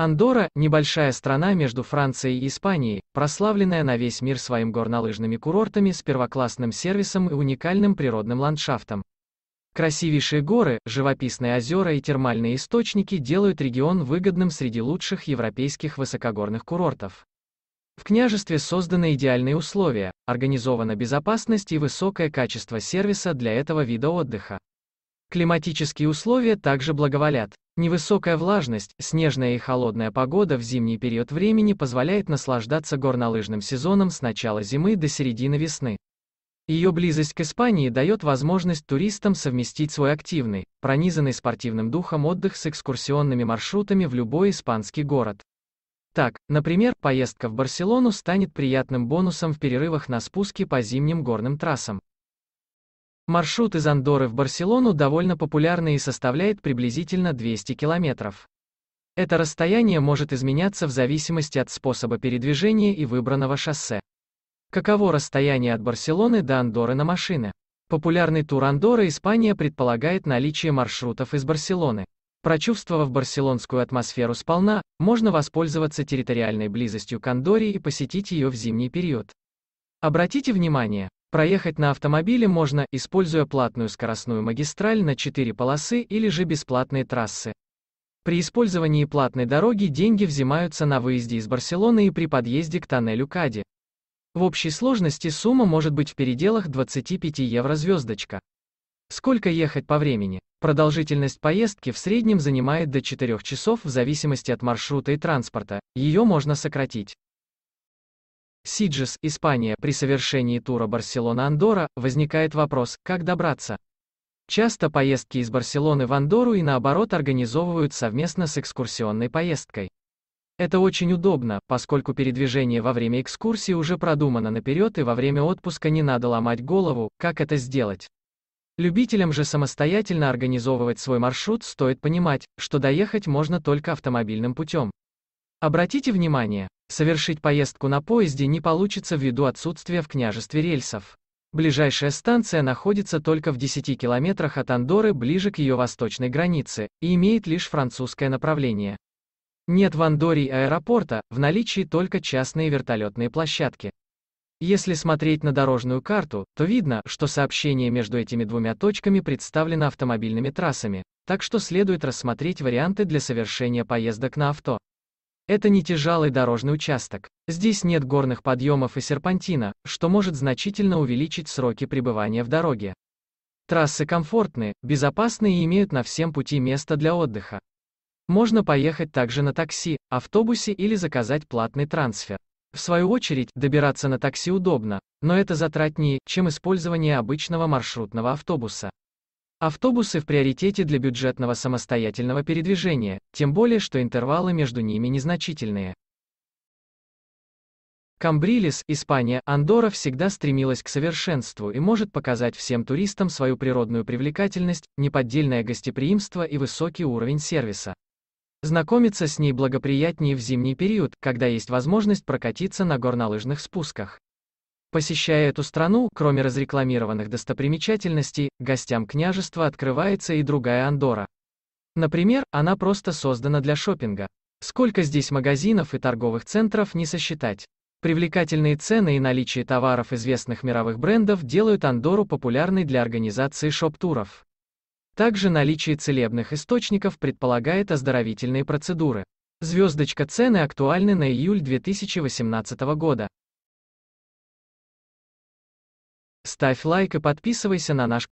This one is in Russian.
Андора – небольшая страна между Францией и Испанией, прославленная на весь мир своим горнолыжными курортами с первоклассным сервисом и уникальным природным ландшафтом. Красивейшие горы, живописные озера и термальные источники делают регион выгодным среди лучших европейских высокогорных курортов. В княжестве созданы идеальные условия, организована безопасность и высокое качество сервиса для этого вида отдыха. Климатические условия также благоволят. Невысокая влажность, снежная и холодная погода в зимний период времени позволяет наслаждаться горнолыжным сезоном с начала зимы до середины весны. Ее близость к Испании дает возможность туристам совместить свой активный, пронизанный спортивным духом отдых с экскурсионными маршрутами в любой испанский город. Так, например, поездка в Барселону станет приятным бонусом в перерывах на спуске по зимним горным трассам. Маршрут из Андоры в Барселону довольно популярный и составляет приблизительно 200 километров. Это расстояние может изменяться в зависимости от способа передвижения и выбранного шоссе. Каково расстояние от Барселоны до Андоры на машины? Популярный тур Андоры Испания предполагает наличие маршрутов из Барселоны. Прочувствовав барселонскую атмосферу сполна, можно воспользоваться территориальной близостью к Андоре и посетить ее в зимний период. Обратите внимание, Проехать на автомобиле можно, используя платную скоростную магистраль на 4 полосы или же бесплатные трассы. При использовании платной дороги деньги взимаются на выезде из Барселоны и при подъезде к тоннелю Кади. В общей сложности сумма может быть в переделах 25 евро звездочка. Сколько ехать по времени? Продолжительность поездки в среднем занимает до 4 часов в зависимости от маршрута и транспорта, ее можно сократить. Сиджес, Испания, при совершении тура Барселона-Андора, возникает вопрос, как добраться. Часто поездки из Барселоны в Андору и наоборот организовывают совместно с экскурсионной поездкой. Это очень удобно, поскольку передвижение во время экскурсии уже продумано наперед и во время отпуска не надо ломать голову, как это сделать. Любителям же самостоятельно организовывать свой маршрут стоит понимать, что доехать можно только автомобильным путем. Обратите внимание, Совершить поездку на поезде не получится ввиду отсутствия в княжестве рельсов. Ближайшая станция находится только в 10 километрах от Андоры ближе к ее восточной границе и имеет лишь французское направление. Нет в Андоре аэропорта, в наличии только частные вертолетные площадки. Если смотреть на дорожную карту, то видно, что сообщение между этими двумя точками представлено автомобильными трассами, так что следует рассмотреть варианты для совершения поездок на авто. Это не тяжелый дорожный участок. Здесь нет горных подъемов и серпантина, что может значительно увеличить сроки пребывания в дороге. Трассы комфортны, безопасны и имеют на всем пути место для отдыха. Можно поехать также на такси, автобусе или заказать платный трансфер. В свою очередь, добираться на такси удобно, но это затратнее, чем использование обычного маршрутного автобуса. Автобусы в приоритете для бюджетного самостоятельного передвижения, тем более что интервалы между ними незначительные. Камбрилис, Испания, Андора всегда стремилась к совершенству и может показать всем туристам свою природную привлекательность, неподдельное гостеприимство и высокий уровень сервиса. Знакомиться с ней благоприятнее в зимний период, когда есть возможность прокатиться на горнолыжных спусках. Посещая эту страну, кроме разрекламированных достопримечательностей, гостям княжества открывается и другая Андора. Например, она просто создана для шопинга. Сколько здесь магазинов и торговых центров не сосчитать. Привлекательные цены и наличие товаров известных мировых брендов делают Андору популярной для организации шоп-туров. Также наличие целебных источников предполагает оздоровительные процедуры. Звездочка цены актуальны на июль 2018 года. Ставь лайк и подписывайся на наш